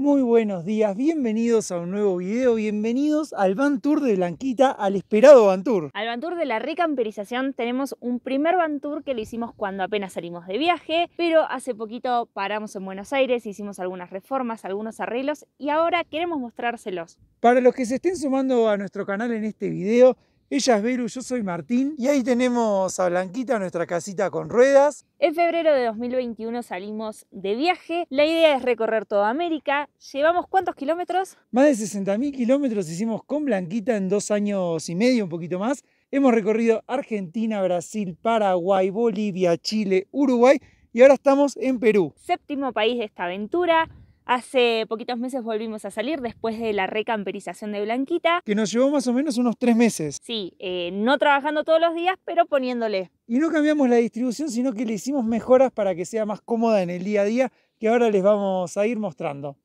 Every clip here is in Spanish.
Muy buenos días, bienvenidos a un nuevo video, bienvenidos al Van Tour de Blanquita, al esperado Van Tour. Al Van Tour de la recamperización tenemos un primer Van Tour que lo hicimos cuando apenas salimos de viaje, pero hace poquito paramos en Buenos Aires, hicimos algunas reformas, algunos arreglos y ahora queremos mostrárselos. Para los que se estén sumando a nuestro canal en este video, ella es Belu, yo soy Martín. Y ahí tenemos a Blanquita, nuestra casita con ruedas. En febrero de 2021 salimos de viaje. La idea es recorrer toda América. ¿Llevamos cuántos kilómetros? Más de 60.000 kilómetros hicimos con Blanquita en dos años y medio, un poquito más. Hemos recorrido Argentina, Brasil, Paraguay, Bolivia, Chile, Uruguay y ahora estamos en Perú. Séptimo país de esta aventura. Hace poquitos meses volvimos a salir después de la recamperización de Blanquita. Que nos llevó más o menos unos tres meses. Sí, eh, no trabajando todos los días, pero poniéndole. Y no cambiamos la distribución, sino que le hicimos mejoras para que sea más cómoda en el día a día, que ahora les vamos a ir mostrando.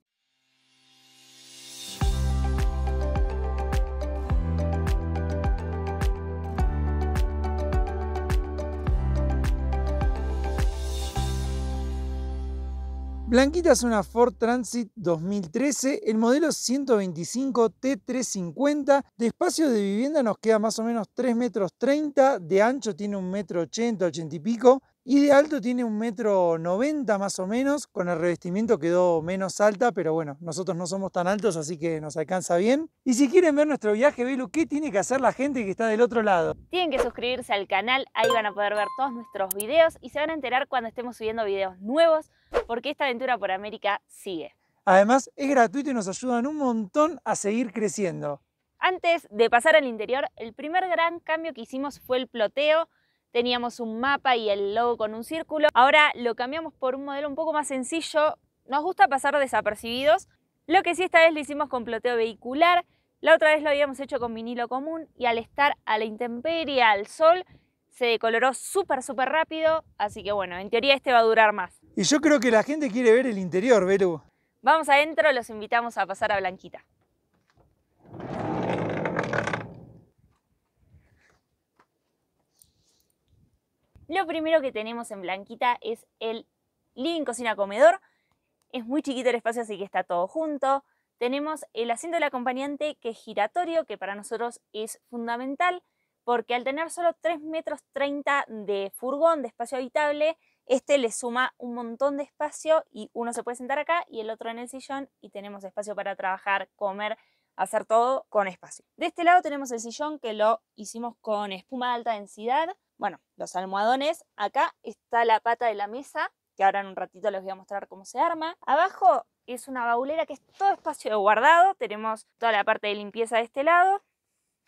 Blanquita es una Ford Transit 2013, el modelo 125 T350. De espacio de vivienda nos queda más o menos 3 metros 30, de ancho tiene 1 metro 80, 80 y pico. Y de alto tiene un metro noventa más o menos, con el revestimiento quedó menos alta, pero bueno, nosotros no somos tan altos, así que nos alcanza bien. Y si quieren ver nuestro viaje, lo ¿qué tiene que hacer la gente que está del otro lado? Tienen que suscribirse al canal, ahí van a poder ver todos nuestros videos y se van a enterar cuando estemos subiendo videos nuevos, porque esta aventura por América sigue. Además, es gratuito y nos ayudan un montón a seguir creciendo. Antes de pasar al interior, el primer gran cambio que hicimos fue el ploteo, teníamos un mapa y el logo con un círculo. Ahora lo cambiamos por un modelo un poco más sencillo. Nos gusta pasar desapercibidos. Lo que sí esta vez lo hicimos con ploteo vehicular. La otra vez lo habíamos hecho con vinilo común y al estar a la intemperie, al sol, se decoloró súper, súper rápido. Así que bueno, en teoría este va a durar más. Y yo creo que la gente quiere ver el interior, Vero. Vamos adentro, los invitamos a pasar a Blanquita. Lo primero que tenemos en Blanquita es el living cocina comedor. Es muy chiquito el espacio, así que está todo junto. Tenemos el asiento del acompañante que es giratorio, que para nosotros es fundamental, porque al tener solo 3 metros 30 de furgón, de espacio habitable, este le suma un montón de espacio y uno se puede sentar acá y el otro en el sillón y tenemos espacio para trabajar, comer, hacer todo con espacio. De este lado tenemos el sillón que lo hicimos con espuma de alta densidad bueno, los almohadones, acá está la pata de la mesa, que ahora en un ratito les voy a mostrar cómo se arma. Abajo es una baulera que es todo espacio de guardado, tenemos toda la parte de limpieza de este lado,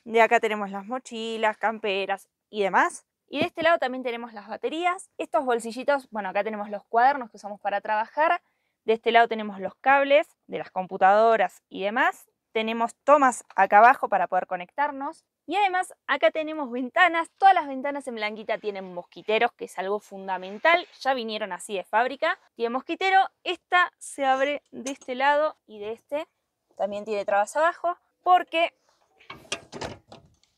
de acá tenemos las mochilas, camperas y demás. Y de este lado también tenemos las baterías, estos bolsillitos, bueno acá tenemos los cuadernos que usamos para trabajar, de este lado tenemos los cables de las computadoras y demás tenemos tomas acá abajo para poder conectarnos. Y además acá tenemos ventanas, todas las ventanas en blanquita tienen mosquiteros, que es algo fundamental, ya vinieron así de fábrica. Tiene mosquitero, esta se abre de este lado y de este, también tiene trabas abajo, porque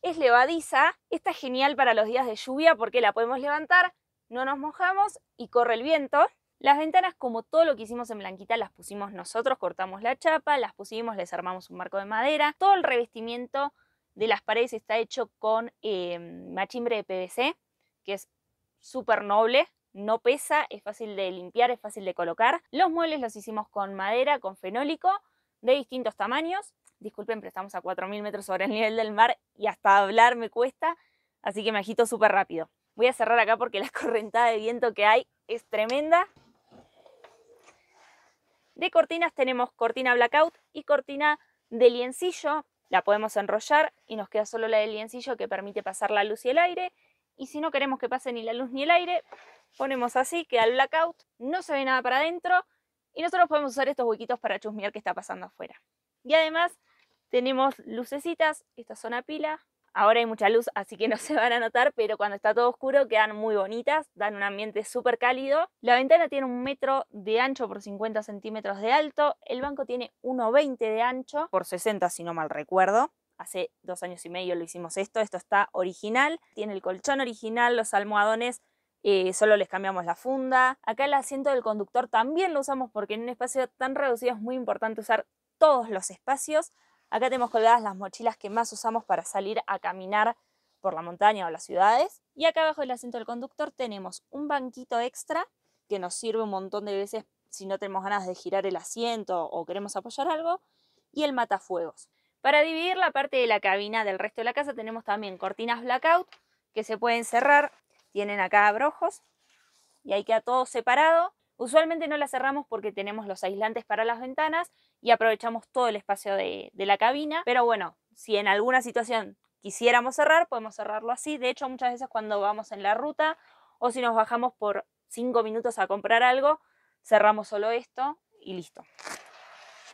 es levadiza, esta es genial para los días de lluvia porque la podemos levantar, no nos mojamos y corre el viento. Las ventanas, como todo lo que hicimos en Blanquita, las pusimos nosotros, cortamos la chapa, las pusimos, les armamos un marco de madera. Todo el revestimiento de las paredes está hecho con em, machimbre de PVC, que es súper noble, no pesa, es fácil de limpiar, es fácil de colocar. Los muebles los hicimos con madera, con fenólico, de distintos tamaños. Disculpen, pero estamos a 4.000 metros sobre el nivel del mar y hasta hablar me cuesta, así que me agito súper rápido. Voy a cerrar acá porque la correntada de viento que hay es tremenda. De cortinas tenemos cortina blackout y cortina de liencillo. La podemos enrollar y nos queda solo la del liencillo que permite pasar la luz y el aire. Y si no queremos que pase ni la luz ni el aire, ponemos así, que al blackout, no se ve nada para adentro y nosotros podemos usar estos huequitos para chusmear qué está pasando afuera. Y además tenemos lucecitas, estas son a pila, Ahora hay mucha luz, así que no se van a notar, pero cuando está todo oscuro quedan muy bonitas, dan un ambiente súper cálido. La ventana tiene un metro de ancho por 50 centímetros de alto, el banco tiene 1,20 de ancho por 60 si no mal recuerdo. Hace dos años y medio lo hicimos esto, esto está original, tiene el colchón original, los almohadones eh, solo les cambiamos la funda. Acá el asiento del conductor también lo usamos porque en un espacio tan reducido es muy importante usar todos los espacios. Acá tenemos colgadas las mochilas que más usamos para salir a caminar por la montaña o las ciudades. Y acá abajo del asiento del conductor tenemos un banquito extra que nos sirve un montón de veces si no tenemos ganas de girar el asiento o queremos apoyar algo. Y el matafuegos. Para dividir la parte de la cabina del resto de la casa tenemos también cortinas blackout que se pueden cerrar. Tienen acá abrojos y ahí queda todo separado. Usualmente no la cerramos porque tenemos los aislantes para las ventanas y aprovechamos todo el espacio de, la cabina, pero bueno, si en alguna situación quisiéramos cerrar, podemos cerrarlo así. De hecho, muchas veces cuando vamos en la ruta o si nos bajamos por cinco minutos a comprar algo, cerramos solo esto y listo.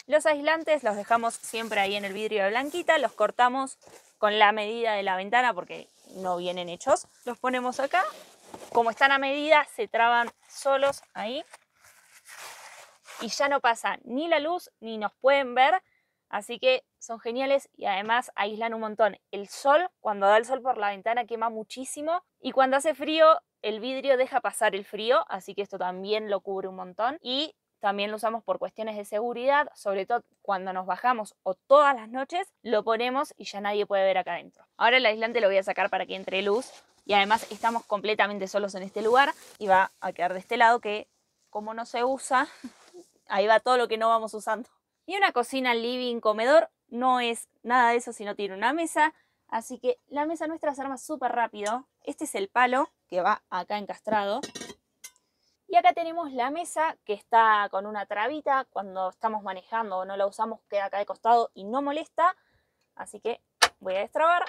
Los aislantes los dejamos siempre ahí en el vidrio de blanquita, los cortamos con la medida de la ventana porque no vienen hechos. Los ponemos acá como están a medida, se traban solos ahí. Y ya no pasa ni la luz ni nos pueden ver. Así que son geniales y además aíslan un montón. El sol, cuando da el sol por la ventana, quema muchísimo. Y cuando hace frío, el vidrio deja pasar el frío. Así que esto también lo cubre un montón. Y también lo usamos por cuestiones de seguridad, sobre todo cuando nos bajamos o todas las noches, lo ponemos y ya nadie puede ver acá adentro. Ahora el aislante lo voy a sacar para que entre luz, y además estamos completamente solos en este lugar y va a quedar de este lado que como no se usa, ahí va todo lo que no vamos usando. Y una cocina, living, comedor, no es nada de eso si no tiene una mesa. Así que la mesa nuestra se arma súper rápido. Este es el palo que va acá encastrado. Y acá tenemos la mesa que está con una trabita. Cuando estamos manejando o no la usamos queda acá de costado y no molesta. Así que voy a destrabar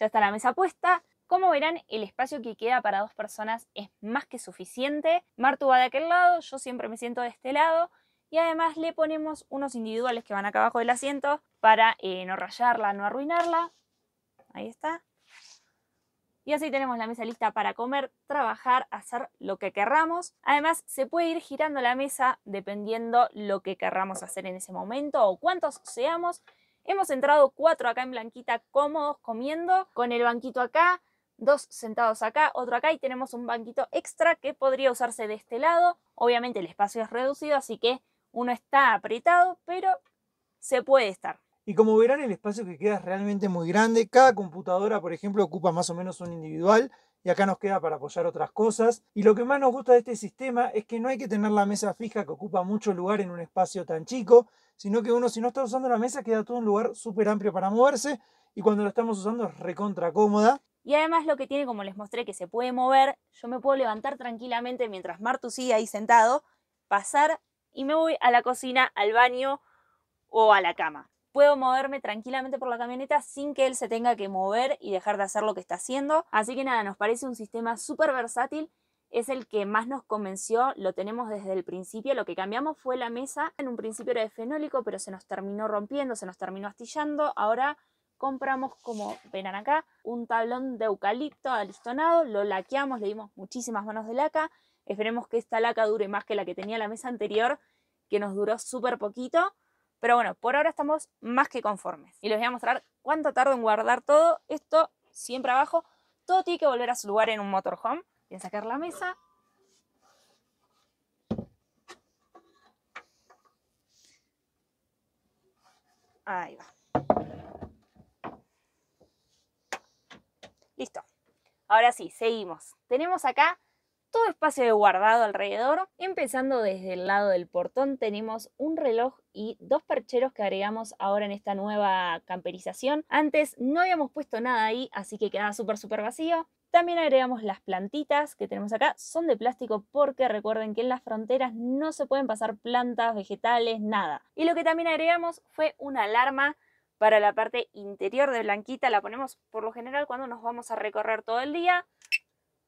Ya está la mesa puesta. Como verán, el espacio que queda para dos personas es más que suficiente. Martu va de aquel lado, yo siempre me siento de este lado. Y además le ponemos unos individuales que van acá abajo del asiento para eh, no rayarla, no arruinarla. Ahí está. Y así tenemos la mesa lista para comer, trabajar, hacer lo que querramos. Además, se puede ir girando la mesa dependiendo lo que querramos hacer en ese momento o cuántos seamos. Hemos entrado cuatro acá en Blanquita cómodos comiendo, con el banquito acá, dos sentados acá, otro acá y tenemos un banquito extra que podría usarse de este lado. Obviamente el espacio es reducido, así que uno está apretado, pero se puede estar. Y como verán, el espacio que queda es realmente muy grande. Cada computadora, por ejemplo, ocupa más o menos un individual y acá nos queda para apoyar otras cosas. Y lo que más nos gusta de este sistema es que no hay que tener la mesa fija que ocupa mucho lugar en un espacio tan chico, sino que uno si no está usando la mesa queda todo un lugar súper amplio para moverse y cuando lo estamos usando es recontra cómoda. Y además lo que tiene, como les mostré, que se puede mover, yo me puedo levantar tranquilamente mientras Martu sigue ahí sentado, pasar y me voy a la cocina, al baño o a la cama. Puedo moverme tranquilamente por la camioneta sin que él se tenga que mover y dejar de hacer lo que está haciendo. Así que nada, nos parece un sistema súper versátil es el que más nos convenció, lo tenemos desde el principio, lo que cambiamos fue la mesa, en un principio era de fenólico, pero se nos terminó rompiendo, se nos terminó astillando, ahora compramos, como ven acá, un tablón de eucalipto alistonado, lo laqueamos, le dimos muchísimas manos de laca, esperemos que esta laca dure más que la que tenía la mesa anterior, que nos duró súper poquito, pero bueno, por ahora estamos más que conformes. Y les voy a mostrar cuánto tardo en guardar todo esto siempre abajo, todo tiene que volver a su lugar en un motorhome. Voy a sacar la mesa. Ahí va. Listo. Ahora sí, seguimos. Tenemos acá todo espacio de guardado alrededor. Empezando desde el lado del portón tenemos un reloj y dos percheros que agregamos ahora en esta nueva camperización. Antes no habíamos puesto nada ahí, así que quedaba súper súper vacío. También agregamos las plantitas que tenemos acá, son de plástico porque recuerden que en las fronteras no se pueden pasar plantas, vegetales, nada. Y lo que también agregamos fue una alarma para la parte interior de Blanquita, la ponemos por lo general cuando nos vamos a recorrer todo el día,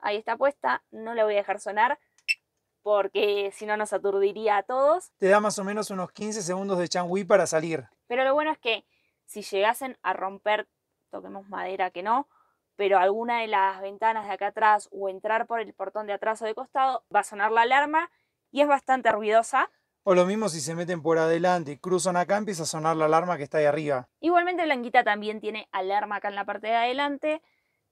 ahí está puesta, no la voy a dejar sonar porque si no nos aturdiría a todos. Te da más o menos unos 15 segundos de changui para salir. Pero lo bueno es que si llegasen a romper, toquemos madera que no, pero alguna de las ventanas de acá atrás o entrar por el portón de atrás o de costado, va a sonar la alarma y es bastante ruidosa. O lo mismo si se meten por adelante y cruzan acá, empieza a sonar la alarma que está ahí arriba. Igualmente Blanquita también tiene alarma acá en la parte de adelante,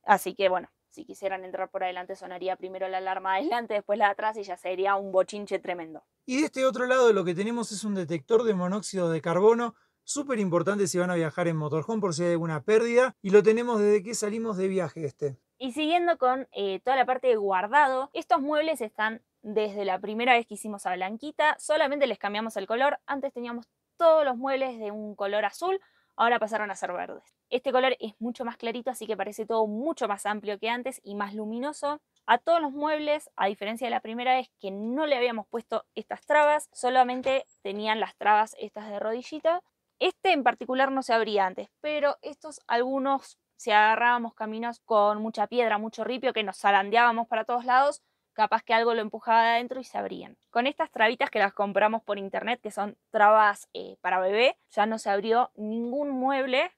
así que bueno, si quisieran entrar por adelante, sonaría primero la alarma adelante, después la de atrás y ya sería un bochinche tremendo. Y de este otro lado lo que tenemos es un detector de monóxido de carbono, súper importante si van a viajar en motorhome por si hay alguna pérdida, y lo tenemos desde que salimos de viaje este. Y siguiendo con eh, toda la parte de guardado, estos muebles están desde la primera vez que hicimos a Blanquita, solamente les cambiamos el color, antes teníamos todos los muebles de un color azul, ahora pasaron a ser verdes. Este color es mucho más clarito, así que parece todo mucho más amplio que antes y más luminoso. A todos los muebles, a diferencia de la primera vez que no le habíamos puesto estas trabas, solamente tenían las trabas estas de rodillita. Este en particular no se abría antes, pero estos algunos se agarrábamos caminos con mucha piedra, mucho ripio, que nos salandeábamos para todos lados, capaz que algo lo empujaba de adentro y se abrían. Con estas trabitas que las compramos por internet, que son trabas eh, para bebé, ya no se abrió ningún mueble.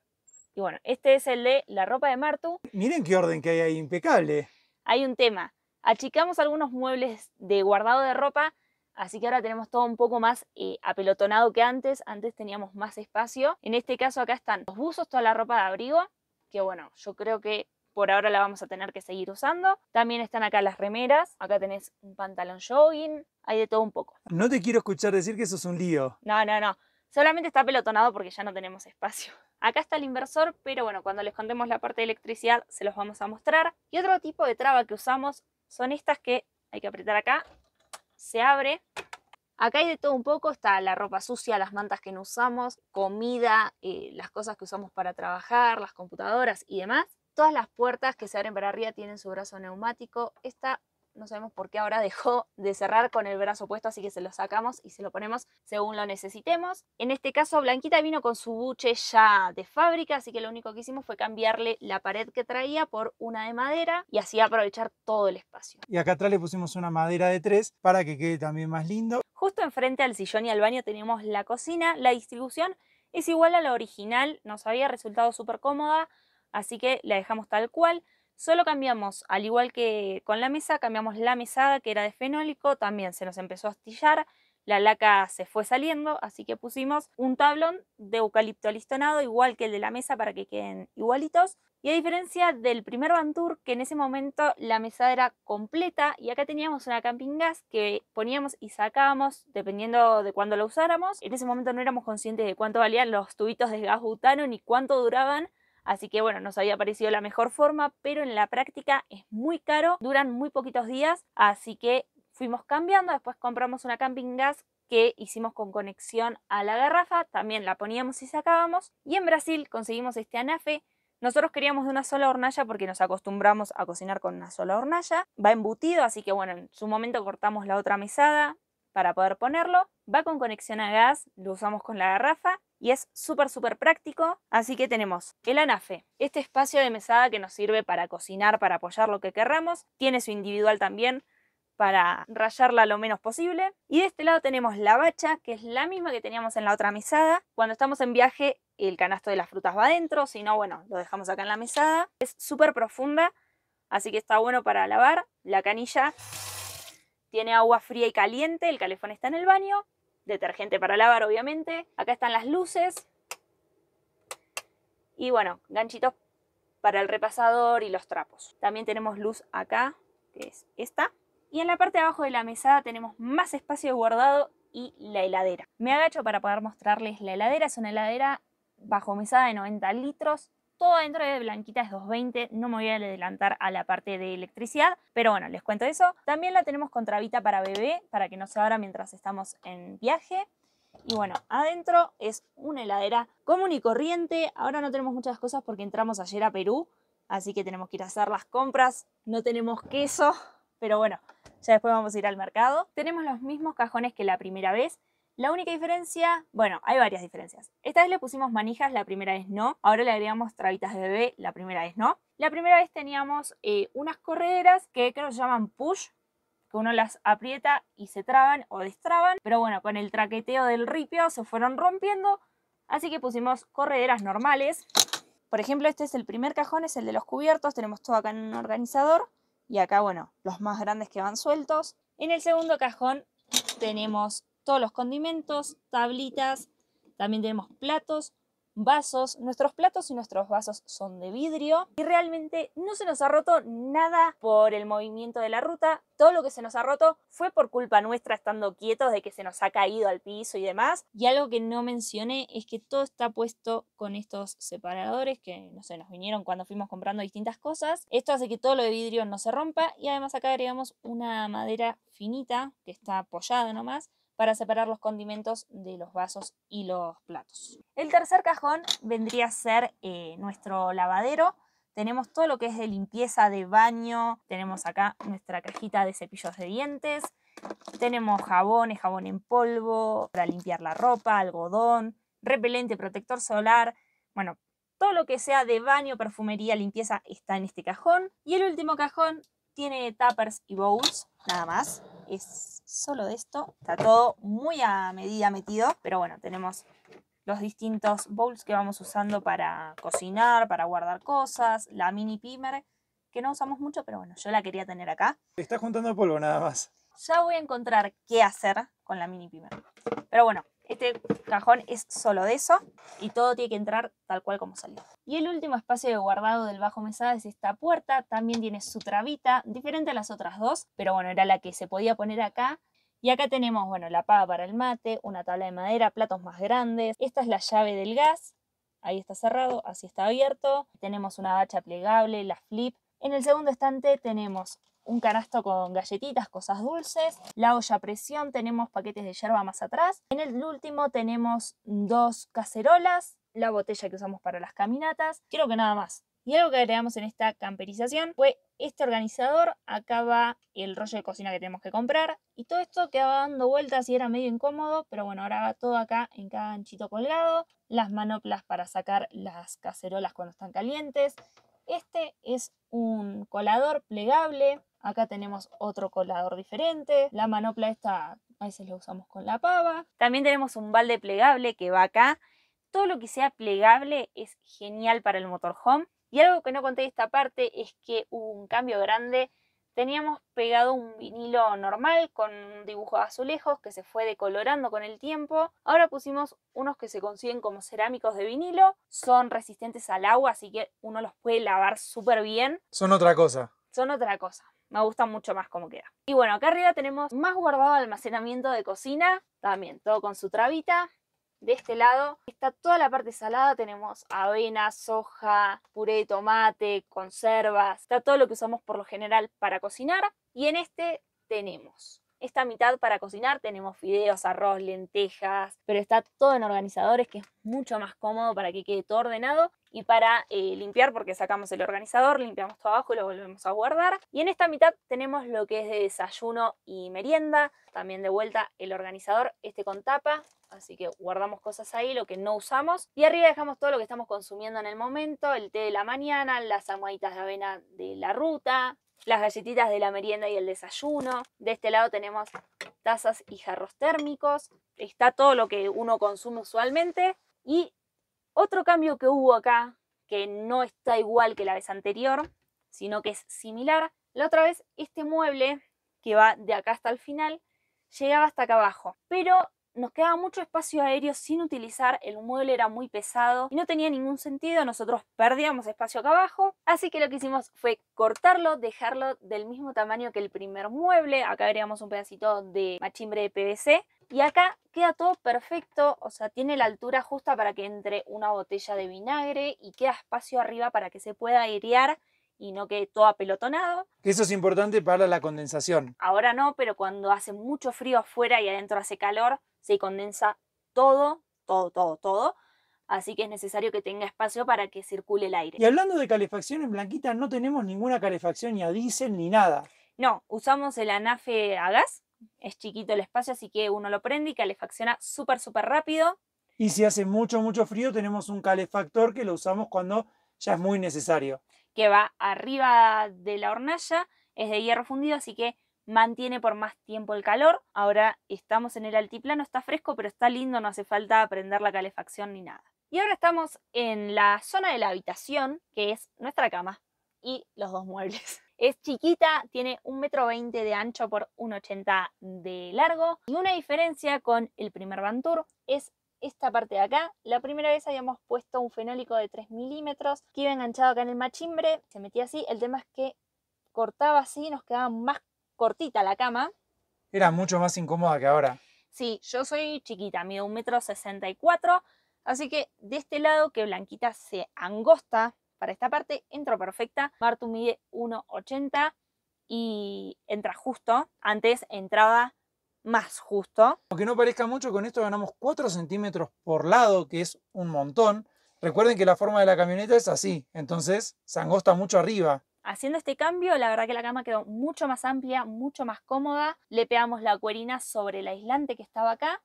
Y bueno, este es el de la ropa de Martu. Miren qué orden que hay ahí, impecable. Hay un tema. Achicamos algunos muebles de guardado de ropa, así que ahora tenemos todo un poco más eh, apelotonado que antes. Antes teníamos más espacio. En este caso acá están los buzos, toda la ropa de abrigo, que bueno, yo creo que por ahora la vamos a tener que seguir usando. También están acá las remeras, acá tenés un pantalón jogging, hay de todo un poco. No te quiero escuchar decir que eso es un lío. No, no, no. Solamente está pelotonado porque ya no tenemos espacio. Acá está el inversor, pero bueno, cuando les contemos la parte de electricidad se los vamos a mostrar. Y otro tipo de traba que usamos son estas que hay que apretar acá. Se abre. Acá hay de todo un poco, está la ropa sucia, las mantas que no usamos, comida, eh, las cosas que usamos para trabajar, las computadoras y demás. Todas las puertas que se abren para arriba tienen su brazo neumático. Esta no sabemos por qué ahora dejó de cerrar con el brazo puesto, así que se lo sacamos y se lo ponemos según lo necesitemos. En este caso, Blanquita vino con su buche ya de fábrica, así que lo único que hicimos fue cambiarle la pared que traía por una de madera y así aprovechar todo el espacio. Y acá atrás le pusimos una madera de tres para que quede también más lindo. Justo enfrente al sillón y al baño tenemos la cocina, la distribución es igual a la original, nos había resultado súper cómoda, Así que la dejamos tal cual. Solo cambiamos, al igual que con la mesa, cambiamos la mesada que era de fenólico, también se nos empezó a astillar, la laca se fue saliendo, así que pusimos un tablón de eucalipto alistonado, igual que el de la mesa, para que queden igualitos. Y a diferencia del primer Bantur, que en ese momento la mesada era completa y acá teníamos una camping gas que poníamos y sacábamos dependiendo de cuándo la usáramos. En ese momento no éramos conscientes de cuánto valían los tubitos de gas butano ni cuánto duraban, Así que bueno, nos había parecido la mejor forma, pero en la práctica es muy caro, duran muy poquitos días, así que fuimos cambiando, después compramos una camping gas que hicimos con conexión a la garrafa, también la poníamos y sacábamos, y en Brasil conseguimos este anafe. Nosotros queríamos de una sola hornalla porque nos acostumbramos a cocinar con una sola hornalla. Va embutido, así que bueno, en su momento cortamos la otra mesada para poder ponerlo. Va con conexión a gas, lo usamos con la garrafa y es súper, súper práctico. Así que tenemos el anafe, este espacio de mesada que nos sirve para cocinar, para apoyar lo que querramos. Tiene su individual también para rayarla lo menos posible. Y de este lado tenemos la bacha, que es la misma que teníamos en la otra mesada. Cuando estamos en viaje, el canasto de las frutas va adentro, si no, bueno, lo dejamos acá en la mesada. Es súper profunda, así que está bueno para lavar. La canilla tiene agua fría y caliente, el calefón está en el baño detergente para lavar, obviamente. Acá están las luces. Y bueno, ganchitos para el repasador y los trapos. También tenemos luz acá, que es esta. Y en la parte de abajo de la mesada tenemos más espacio guardado y la heladera. Me agacho para poder mostrarles la heladera. Es una heladera bajo mesada de 90 litros todo adentro de Blanquita es 220, no me voy a adelantar a la parte de electricidad, pero bueno, les cuento eso. También la tenemos con trabita para bebé, para que no se abra mientras estamos en viaje. Y bueno, adentro es una heladera común y corriente. Ahora no tenemos muchas cosas porque entramos ayer a Perú, así que tenemos que ir a hacer las compras. No tenemos queso, pero bueno, ya después vamos a ir al mercado. Tenemos los mismos cajones que la primera vez, la única diferencia, bueno, hay varias diferencias. Esta vez le pusimos manijas, la primera vez no. Ahora le agregamos trabitas de bebé, la primera vez no. La primera vez teníamos eh, unas correderas que creo que se llaman push, que uno las aprieta y se traban o destraban. Pero bueno, con el traqueteo del ripio se fueron rompiendo, así que pusimos correderas normales. Por ejemplo, este es el primer cajón, es el de los cubiertos, tenemos todo acá en un organizador. Y acá, bueno, los más grandes que van sueltos. En el segundo cajón tenemos todos los condimentos, tablitas, también tenemos platos, vasos. Nuestros platos y nuestros vasos son de vidrio y realmente no se nos ha roto nada por el movimiento de la ruta. Todo lo que se nos ha roto fue por culpa nuestra estando quietos de que se nos ha caído al piso y demás. Y algo que no mencioné es que todo está puesto con estos separadores que no sé, nos vinieron cuando fuimos comprando distintas cosas. Esto hace que todo lo de vidrio no se rompa y además acá agregamos una madera finita que está apoyada nomás para separar los condimentos de los vasos y los platos. El tercer cajón vendría a ser eh, nuestro lavadero. Tenemos todo lo que es de limpieza de baño, tenemos acá nuestra cajita de cepillos de dientes, tenemos jabones, jabón en polvo para limpiar la ropa, algodón, repelente, protector solar, bueno, todo lo que sea de baño, perfumería, limpieza está en este cajón. Y el último cajón tiene tuppers y bowls, nada más es solo de esto. Está todo muy a medida metido, pero bueno, tenemos los distintos bowls que vamos usando para cocinar, para guardar cosas, la mini pimer, que no usamos mucho, pero bueno, yo la quería tener acá. Está juntando polvo nada más. Ya voy a encontrar qué hacer con la mini pimer. Pero bueno, este cajón es solo de eso y todo tiene que entrar tal cual como salió. Y el último espacio de guardado del bajo mesada es esta puerta, también tiene su trabita, diferente a las otras dos, pero bueno, era la que se podía poner acá. Y acá tenemos, bueno, la pava para el mate, una tabla de madera, platos más grandes. Esta es la llave del gas, ahí está cerrado, así está abierto. Tenemos una hacha plegable, la flip. En el segundo estante tenemos un canasto con galletitas, cosas dulces, la olla a presión, tenemos paquetes de yerba más atrás. En el último tenemos dos cacerolas, la botella que usamos para las caminatas, creo que nada más. Y algo que agregamos en esta camperización fue este organizador, acá va el rollo de cocina que tenemos que comprar y todo esto quedaba dando vueltas y era medio incómodo, pero bueno, ahora va todo acá en cada anchito colgado, las manoplas para sacar las cacerolas cuando están calientes. Este es un colador plegable Acá tenemos otro colador diferente. La manopla esta a veces la usamos con la pava. También tenemos un balde plegable que va acá. Todo lo que sea plegable es genial para el motorhome. Y algo que no conté de esta parte es que hubo un cambio grande. Teníamos pegado un vinilo normal con un dibujo de azulejos que se fue decolorando con el tiempo. Ahora pusimos unos que se consiguen como cerámicos de vinilo. Son resistentes al agua, así que uno los puede lavar súper bien. Son otra cosa. Son otra cosa. Me gusta mucho más como queda. Y bueno, acá arriba tenemos más guardado almacenamiento de cocina. También todo con su trabita. De este lado está toda la parte salada, tenemos avena, soja, puré de tomate, conservas, está todo lo que usamos por lo general para cocinar. Y en este tenemos esta mitad para cocinar tenemos fideos, arroz, lentejas, pero está todo en organizadores que es mucho más cómodo para que quede todo ordenado y para eh, limpiar, porque sacamos el organizador, limpiamos todo abajo y lo volvemos a guardar. Y en esta mitad tenemos lo que es de desayuno y merienda, también de vuelta el organizador, este con tapa, así que guardamos cosas ahí, lo que no usamos. Y arriba dejamos todo lo que estamos consumiendo en el momento, el té de la mañana, las amuaitas de avena de la ruta, las galletitas de la merienda y el desayuno. De este lado tenemos tazas y jarros térmicos. Está todo lo que uno consume usualmente. Y otro cambio que hubo acá, que no está igual que la vez anterior, sino que es similar, la otra vez este mueble que va de acá hasta el final, llegaba hasta acá abajo, pero nos quedaba mucho espacio aéreo sin utilizar, el mueble era muy pesado y no tenía ningún sentido, nosotros perdíamos espacio acá abajo, así que lo que hicimos fue cortarlo, dejarlo del mismo tamaño que el primer mueble, acá agregamos un pedacito de machimbre de PVC y acá queda todo perfecto, o sea, tiene la altura justa para que entre una botella de vinagre y queda espacio arriba para que se pueda airear y no quede todo apelotonado. Eso es importante para la condensación. Ahora no, pero cuando hace mucho frío afuera y adentro hace calor, se condensa todo, todo, todo, todo. Así que es necesario que tenga espacio para que circule el aire. Y hablando de calefacción en Blanquita, no tenemos ninguna calefacción ni a diésel ni nada. No, usamos el anafe a gas, es chiquito el espacio, así que uno lo prende y calefacciona súper, súper rápido. Y si hace mucho, mucho frío, tenemos un calefactor que lo usamos cuando ya es muy necesario. Que va arriba de la hornalla, es de hierro fundido, así que mantiene por más tiempo el calor. Ahora estamos en el altiplano, está fresco, pero está lindo, no hace falta prender la calefacción ni nada. Y ahora estamos en la zona de la habitación, que es nuestra cama y los dos muebles. Es chiquita, tiene 1,20m de ancho por 1,80 de largo. Y una diferencia con el primer Bantur es esta parte de acá. La primera vez habíamos puesto un fenólico de 3 milímetros que iba enganchado acá en el machimbre. Se metía así. El tema es que cortaba así, nos quedaba más cortita la cama. Era mucho más incómoda que ahora. Sí, yo soy chiquita, mido 1,64 m, así que de este lado que Blanquita se angosta para esta parte entro perfecta. Martu mide 1,80 y entra justo. Antes entraba más justo. Aunque no parezca mucho, con esto ganamos 4 centímetros por lado, que es un montón. Recuerden que la forma de la camioneta es así, entonces se angosta mucho arriba. Haciendo este cambio, la verdad que la cama quedó mucho más amplia, mucho más cómoda. Le pegamos la cuerina sobre el aislante que estaba acá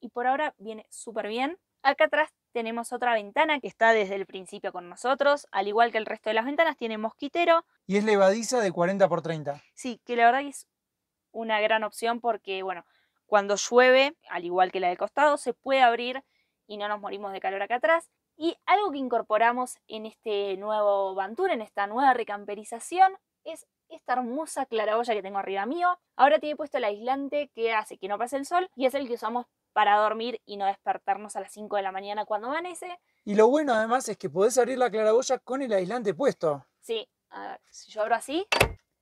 y por ahora viene súper bien. Acá atrás tenemos otra ventana que está desde el principio con nosotros, al igual que el resto de las ventanas, tiene mosquitero. Y es levadiza de 40 por 30. Sí, que la verdad es una gran opción porque, bueno, cuando llueve, al igual que la del costado, se puede abrir y no nos morimos de calor acá atrás. Y algo que incorporamos en este nuevo Bantur en esta nueva recamperización, es esta hermosa claraboya que tengo arriba mío. Ahora tiene puesto el aislante que hace que no pase el sol y es el que usamos para dormir y no despertarnos a las 5 de la mañana cuando amanece. Y lo bueno además es que podés abrir la claraboya con el aislante puesto. Sí, ver, si yo abro así,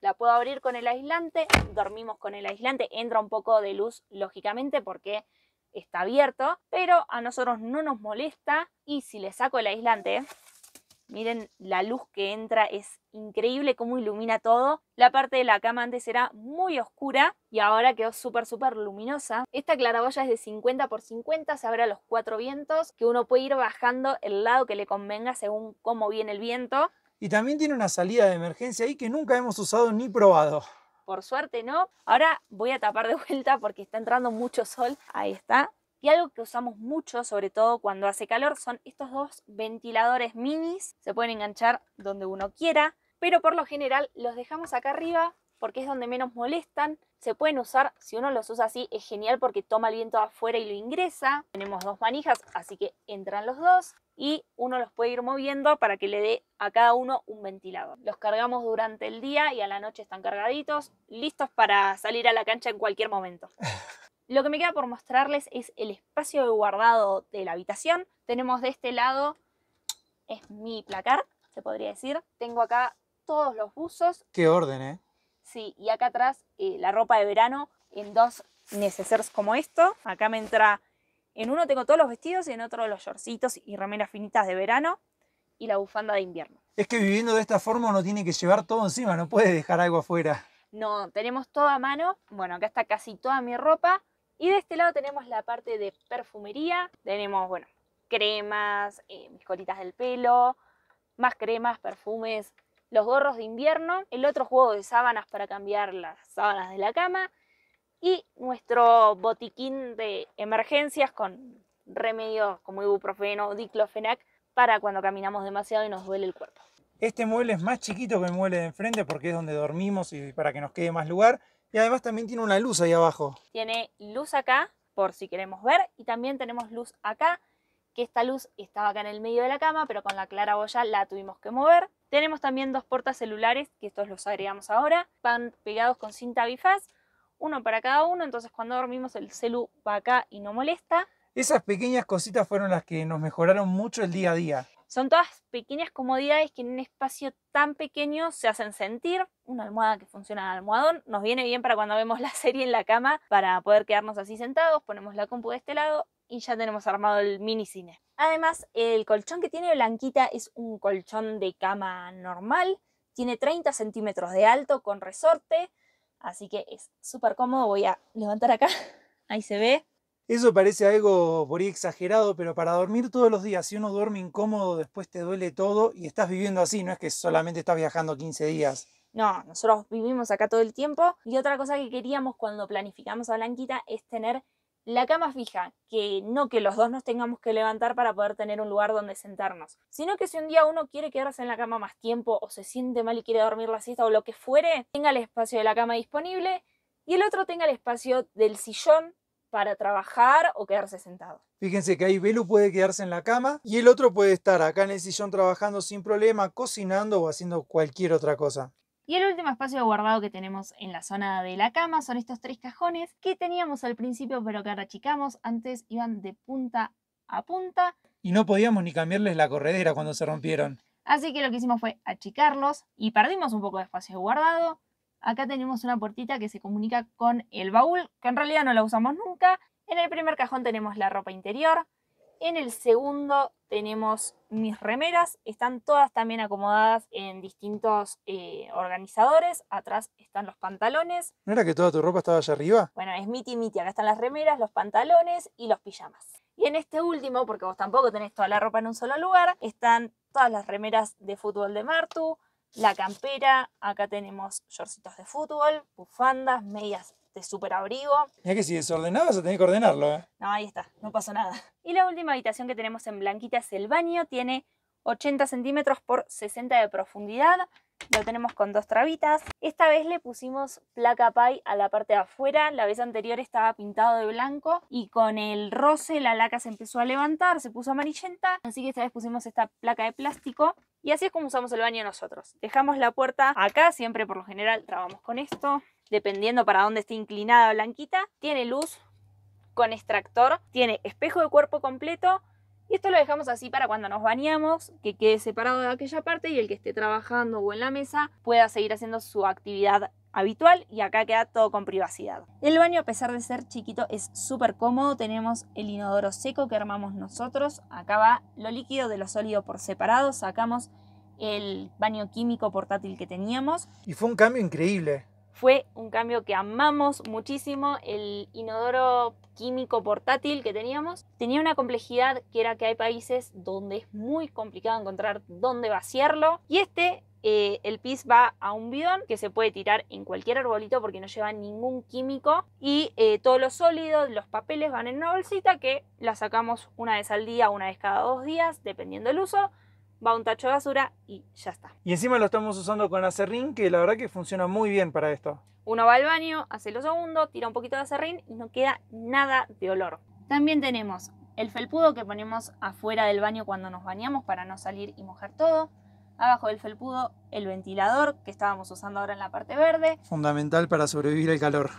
la puedo abrir con el aislante, dormimos con el aislante, entra un poco de luz lógicamente porque está abierto, pero a nosotros no nos molesta y si le saco el aislante, miren la luz que entra es increíble cómo ilumina todo. La parte de la cama antes era muy oscura y ahora quedó súper, súper luminosa. Esta claraboya es de 50 x 50, se abre a los cuatro vientos, que uno puede ir bajando el lado que le convenga según cómo viene el viento. Y también tiene una salida de emergencia ahí que nunca hemos usado ni probado. Por suerte, ¿no? Ahora voy a tapar de vuelta porque está entrando mucho sol. Ahí está. Y algo que usamos mucho, sobre todo cuando hace calor, son estos dos ventiladores minis. Se pueden enganchar donde uno quiera pero por lo general los dejamos acá arriba porque es donde menos molestan. Se pueden usar, si uno los usa así es genial porque toma el viento afuera y lo ingresa. Tenemos dos manijas, así que entran los dos y uno los puede ir moviendo para que le dé a cada uno un ventilador. Los cargamos durante el día y a la noche están cargaditos, listos para salir a la cancha en cualquier momento. Lo que me queda por mostrarles es el espacio de guardado de la habitación. Tenemos de este lado, es mi placar, se podría decir. Tengo acá todos los buzos. Qué orden, ¿eh? Sí, y acá atrás eh, la ropa de verano en dos necesers como esto. Acá me entra, en uno tengo todos los vestidos y en otro los shortcitos y remeras finitas de verano y la bufanda de invierno. Es que viviendo de esta forma uno tiene que llevar todo encima, no puede dejar algo afuera. No, tenemos todo a mano. Bueno, acá está casi toda mi ropa. Y de este lado tenemos la parte de perfumería. Tenemos, bueno, cremas, eh, mis colitas del pelo, más cremas, perfumes, los gorros de invierno, el otro juego de sábanas para cambiar las sábanas de la cama y nuestro botiquín de emergencias con remedios como ibuprofeno o diclofenac para cuando caminamos demasiado y nos duele el cuerpo. Este mueble es más chiquito que el mueble de enfrente porque es donde dormimos y para que nos quede más lugar. Y además también tiene una luz ahí abajo. Tiene luz acá, por si queremos ver, y también tenemos luz acá, que esta luz estaba acá en el medio de la cama, pero con la clara claraboya la tuvimos que mover. Tenemos también dos portas celulares, que estos los agregamos ahora, van pegados con cinta bifaz, uno para cada uno, entonces cuando dormimos el celu va acá y no molesta. Esas pequeñas cositas fueron las que nos mejoraron mucho el día a día. Son todas pequeñas comodidades que en un espacio tan pequeño se hacen sentir. Una almohada que funciona de almohadón nos viene bien para cuando vemos la serie en la cama para poder quedarnos así sentados. Ponemos la compu de este lado y ya tenemos armado el mini cine. Además, el colchón que tiene Blanquita es un colchón de cama normal, tiene 30 centímetros de alto con resorte, así que es súper cómodo. Voy a levantar acá, ahí se ve. Eso parece algo por ahí exagerado, pero para dormir todos los días, si uno duerme incómodo, después te duele todo y estás viviendo así, no es que solamente estás viajando 15 días. No, nosotros vivimos acá todo el tiempo. Y otra cosa que queríamos cuando planificamos a Blanquita es tener la cama fija, que no que los dos nos tengamos que levantar para poder tener un lugar donde sentarnos, sino que si un día uno quiere quedarse en la cama más tiempo o se siente mal y quiere dormir la siesta o lo que fuere, tenga el espacio de la cama disponible y el otro tenga el espacio del sillón para trabajar o quedarse sentado. Fíjense que ahí Velu puede quedarse en la cama y el otro puede estar acá en el sillón trabajando sin problema, cocinando o haciendo cualquier otra cosa. Y el último espacio guardado que tenemos en la zona de la cama son estos tres cajones que teníamos al principio pero que ahora achicamos. Antes iban de punta a punta. Y no podíamos ni cambiarles la corredera cuando se rompieron. Así que lo que hicimos fue achicarlos y perdimos un poco de espacio guardado. Acá tenemos una puertita que se comunica con el baúl, que en realidad no la usamos nunca. En el primer cajón tenemos la ropa interior, en el segundo tenemos mis remeras, están todas también acomodadas en distintos eh, organizadores, atrás están los pantalones. ¿No era que toda tu ropa estaba allá arriba? Bueno, es miti miti, acá están las remeras, los pantalones y los pijamas. Y en este último, porque vos tampoco tenés toda la ropa en un solo lugar, están todas las remeras de fútbol de Martu, la campera, acá tenemos shortcitos de fútbol, bufandas, medias este abrigo. Es que si se tiene que ordenarlo, ¿eh? No, ahí está, no pasó nada. Y la última habitación que tenemos en Blanquita es el baño, tiene 80 centímetros por 60 de profundidad, lo tenemos con dos trabitas. Esta vez le pusimos placa pie a la parte de afuera, la vez anterior estaba pintado de blanco y con el roce la laca se empezó a levantar, se puso amarillenta, así que esta vez pusimos esta placa de plástico. Y así es como usamos el baño nosotros. Dejamos la puerta acá, siempre por lo general trabamos con esto dependiendo para dónde esté inclinada blanquita. Tiene luz con extractor, tiene espejo de cuerpo completo. Y esto lo dejamos así para cuando nos bañamos, que quede separado de aquella parte y el que esté trabajando o en la mesa pueda seguir haciendo su actividad habitual y acá queda todo con privacidad. El baño a pesar de ser chiquito es súper cómodo, tenemos el inodoro seco que armamos nosotros, acá va lo líquido de lo sólido por separado, sacamos el baño químico portátil que teníamos. Y fue un cambio increíble, fue un cambio que amamos muchísimo. El inodoro químico portátil que teníamos tenía una complejidad que era que hay países donde es muy complicado encontrar dónde vaciarlo. Y este eh, el pis va a un bidón que se puede tirar en cualquier arbolito porque no lleva ningún químico y eh, todos los sólidos, los papeles van en una bolsita que la sacamos una vez al día, una vez cada dos días, dependiendo del uso va un tacho de basura y ya está. Y encima lo estamos usando con acerrín, que la verdad que funciona muy bien para esto. Uno va al baño, hace lo segundo, tira un poquito de acerrín y no queda nada de olor. También tenemos el felpudo que ponemos afuera del baño cuando nos bañamos para no salir y mojar todo. Abajo del felpudo el ventilador que estábamos usando ahora en la parte verde. Fundamental para sobrevivir al calor.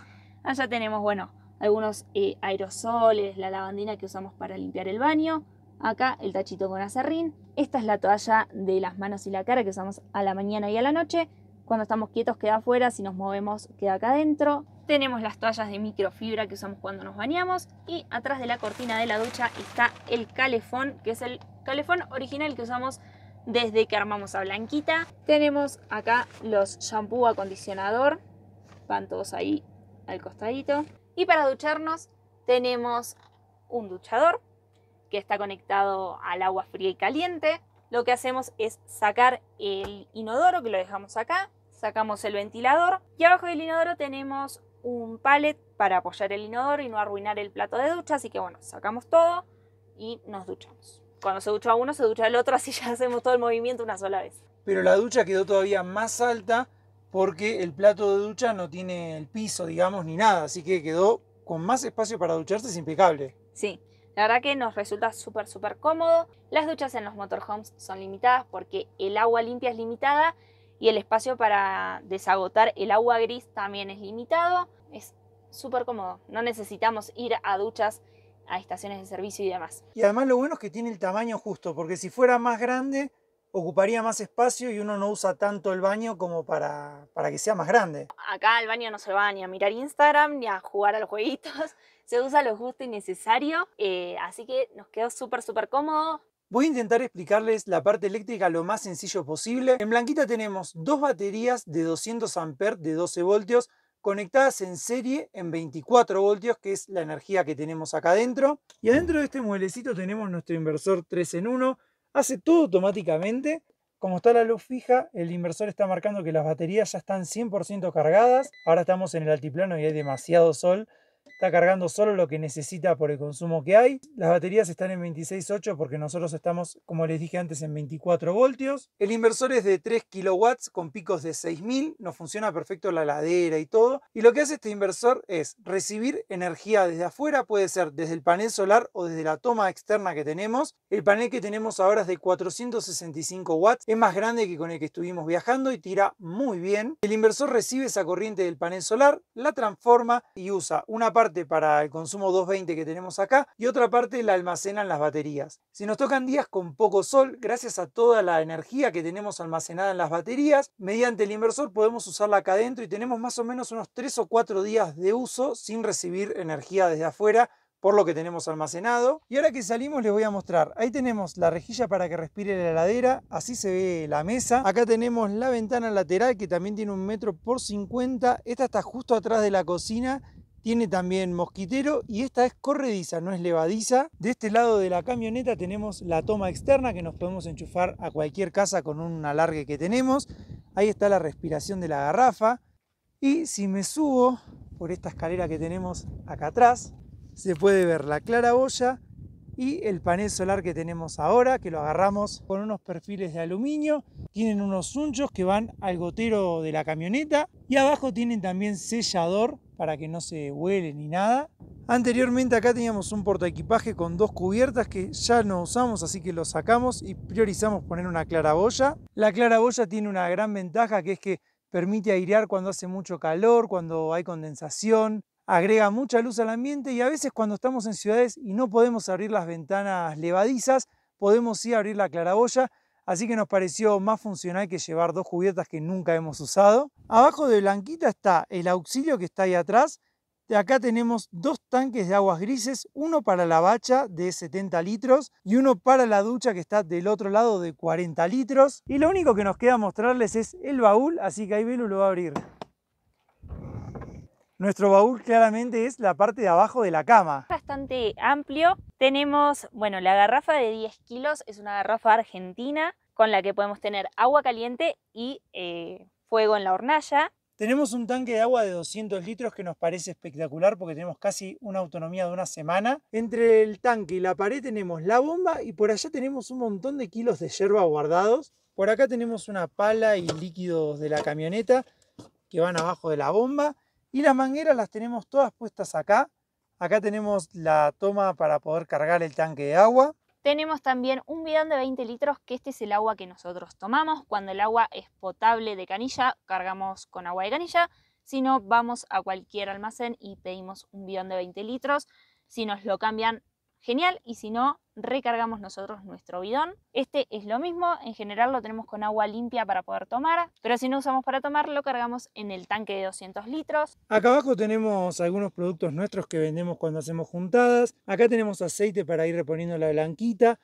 Allá tenemos, bueno, algunos eh, aerosoles, la lavandina que usamos para limpiar el baño. Acá el tachito con acerrín. Esta es la toalla de las manos y la cara que usamos a la mañana y a la noche. Cuando estamos quietos queda afuera, si nos movemos queda acá adentro. Tenemos las toallas de microfibra que usamos cuando nos bañamos. Y atrás de la cortina de la ducha está el calefón, que es el calefón original que usamos desde que armamos a Blanquita. Tenemos acá los shampoo acondicionador. Van todos ahí al costadito. Y para ducharnos tenemos un duchador que está conectado al agua fría y caliente. Lo que hacemos es sacar el inodoro, que lo dejamos acá, sacamos el ventilador y abajo del inodoro tenemos un palet para apoyar el inodoro y no arruinar el plato de ducha, así que bueno, sacamos todo y nos duchamos. Cuando se ducha uno, se ducha el otro, así ya hacemos todo el movimiento una sola vez. Pero la ducha quedó todavía más alta porque el plato de ducha no tiene el piso, digamos, ni nada, así que quedó con más espacio para ducharse, es impecable. Sí, la verdad que nos resulta súper, súper cómodo. Las duchas en los motorhomes son limitadas porque el agua limpia es limitada y el espacio para desagotar el agua gris también es limitado. Es súper cómodo. No necesitamos ir a duchas a estaciones de servicio y demás. Y además lo bueno es que tiene el tamaño justo, porque si fuera más grande, ocuparía más espacio y uno no usa tanto el baño como para, para que sea más grande. Acá el baño no se va ni a mirar Instagram ni a jugar a los jueguitos. Se usa lo justo y necesario, eh, así que nos quedó súper, súper cómodo. Voy a intentar explicarles la parte eléctrica lo más sencillo posible. En Blanquita tenemos dos baterías de 200 amperes de 12 voltios conectadas en serie en 24 voltios, que es la energía que tenemos acá adentro. Y adentro de este mueblecito tenemos nuestro inversor 3 en 1, hace todo automáticamente. Como está la luz fija, el inversor está marcando que las baterías ya están 100% cargadas. Ahora estamos en el altiplano y hay demasiado sol, está cargando solo lo que necesita por el consumo que hay. Las baterías están en 26.8 porque nosotros estamos, como les dije antes, en 24 voltios. El inversor es de 3 kilowatts con picos de 6.000, nos funciona perfecto la ladera y todo. Y lo que hace este inversor es recibir energía desde afuera, puede ser desde el panel solar o desde la toma externa que tenemos. El panel que tenemos ahora es de 465 watts, es más grande que con el que estuvimos viajando y tira muy bien. El inversor recibe esa corriente del panel solar, la transforma y usa una parte para el consumo 220 que tenemos acá y otra parte la almacenan las baterías. Si nos tocan días con poco sol, gracias a toda la energía que tenemos almacenada en las baterías, mediante el inversor podemos usarla acá adentro y tenemos más o menos unos 3 o 4 días de uso sin recibir energía desde afuera por lo que tenemos almacenado. Y ahora que salimos les voy a mostrar. Ahí tenemos la rejilla para que respire la heladera, así se ve la mesa. Acá tenemos la ventana lateral que también tiene un metro por 50. Esta está justo atrás de la cocina tiene también mosquitero y esta es corrediza, no es levadiza. De este lado de la camioneta tenemos la toma externa que nos podemos enchufar a cualquier casa con un alargue que tenemos. Ahí está la respiración de la garrafa. Y si me subo por esta escalera que tenemos acá atrás, se puede ver la claraboya y el panel solar que tenemos ahora, que lo agarramos con unos perfiles de aluminio. Tienen unos unchos que van al gotero de la camioneta y abajo tienen también sellador para que no se huele ni nada. Anteriormente acá teníamos un portaequipaje con dos cubiertas que ya no usamos, así que lo sacamos y priorizamos poner una claraboya. La claraboya tiene una gran ventaja que es que permite airear cuando hace mucho calor, cuando hay condensación, agrega mucha luz al ambiente y a veces cuando estamos en ciudades y no podemos abrir las ventanas levadizas, podemos sí abrir la claraboya así que nos pareció más funcional que llevar dos cubiertas que nunca hemos usado. Abajo de Blanquita está el auxilio que está ahí atrás. De acá tenemos dos tanques de aguas grises, uno para la bacha de 70 litros y uno para la ducha que está del otro lado de 40 litros. Y lo único que nos queda mostrarles es el baúl, así que ahí Belu lo va a abrir. Nuestro baúl claramente es la parte de abajo de la cama. Bastante amplio. Tenemos, bueno, la garrafa de 10 kilos, es una garrafa argentina con la que podemos tener agua caliente y eh, fuego en la hornalla. Tenemos un tanque de agua de 200 litros que nos parece espectacular porque tenemos casi una autonomía de una semana. Entre el tanque y la pared tenemos la bomba y por allá tenemos un montón de kilos de yerba guardados. Por acá tenemos una pala y líquidos de la camioneta que van abajo de la bomba. Y las mangueras las tenemos todas puestas acá. Acá tenemos la toma para poder cargar el tanque de agua. Tenemos también un bidón de 20 litros, que este es el agua que nosotros tomamos. Cuando el agua es potable de canilla, cargamos con agua de canilla. Si no, vamos a cualquier almacén y pedimos un bidón de 20 litros. Si nos lo cambian, genial y si no, recargamos nosotros nuestro bidón. Este es lo mismo, en general lo tenemos con agua limpia para poder tomar, pero si no usamos para tomar lo cargamos en el tanque de 200 litros. Acá abajo tenemos algunos productos nuestros que vendemos cuando hacemos juntadas. Acá tenemos aceite para ir reponiendo la blanquita.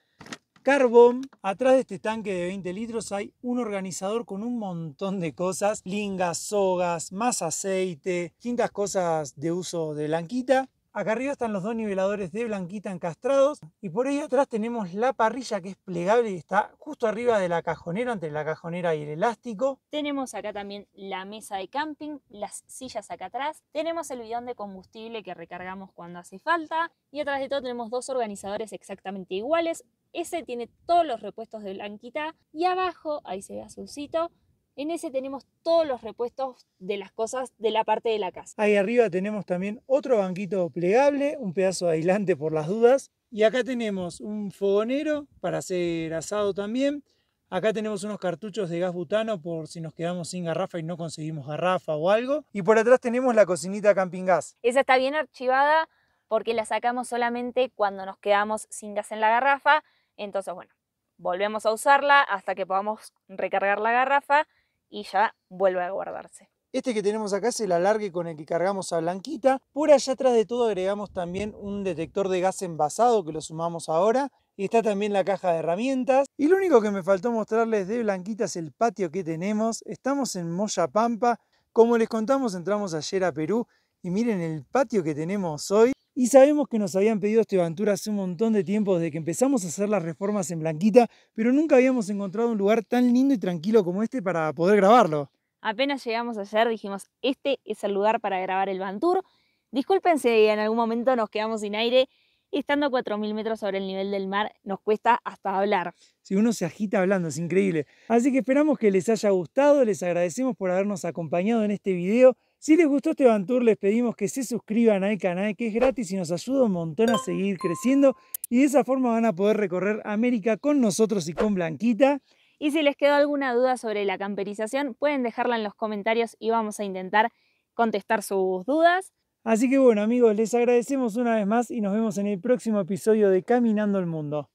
Carbón, atrás de este tanque de 20 litros hay un organizador con un montón de cosas, lingas, sogas, más aceite, distintas cosas de uso de blanquita. Acá arriba están los dos niveladores de blanquita encastrados y por ahí atrás tenemos la parrilla que es plegable y está justo arriba de la cajonera, entre la cajonera y el elástico. Tenemos acá también la mesa de camping, las sillas acá atrás, tenemos el bidón de combustible que recargamos cuando hace falta y atrás de todo tenemos dos organizadores exactamente iguales. Ese tiene todos los repuestos de blanquita y abajo, ahí se ve azulcito, en ese tenemos todos los repuestos de las cosas de la parte de la casa. Ahí arriba tenemos también otro banquito plegable, un pedazo de aislante por las dudas. Y acá tenemos un fogonero para hacer asado también. Acá tenemos unos cartuchos de gas butano por si nos quedamos sin garrafa y no conseguimos garrafa o algo. Y por atrás tenemos la cocinita camping gas. Esa está bien archivada porque la sacamos solamente cuando nos quedamos sin gas en la garrafa. Entonces, bueno, volvemos a usarla hasta que podamos recargar la garrafa y ya vuelve a guardarse. Este que tenemos acá es el alargue con el que cargamos a Blanquita. Por allá atrás de todo agregamos también un detector de gas envasado que lo sumamos ahora. Y está también la caja de herramientas. Y lo único que me faltó mostrarles de Blanquita es el patio que tenemos. Estamos en Moya Pampa. Como les contamos, entramos ayer a Perú. Y miren el patio que tenemos hoy. Y sabemos que nos habían pedido este aventura hace un montón de tiempo, desde que empezamos a hacer las reformas en Blanquita, pero nunca habíamos encontrado un lugar tan lindo y tranquilo como este para poder grabarlo. Apenas llegamos ayer dijimos, este es el lugar para grabar el Bantur. Discúlpense si en algún momento nos quedamos sin aire, estando a 4.000 metros sobre el nivel del mar nos cuesta hasta hablar. Si uno se agita hablando, es increíble. Así que esperamos que les haya gustado, les agradecemos por habernos acompañado en este video. Si les gustó este tour les pedimos que se suscriban al canal, que es gratis y nos ayuda un montón a seguir creciendo. Y de esa forma van a poder recorrer América con nosotros y con Blanquita. Y si les quedó alguna duda sobre la camperización, pueden dejarla en los comentarios y vamos a intentar contestar sus dudas. Así que bueno amigos, les agradecemos una vez más y nos vemos en el próximo episodio de Caminando el Mundo.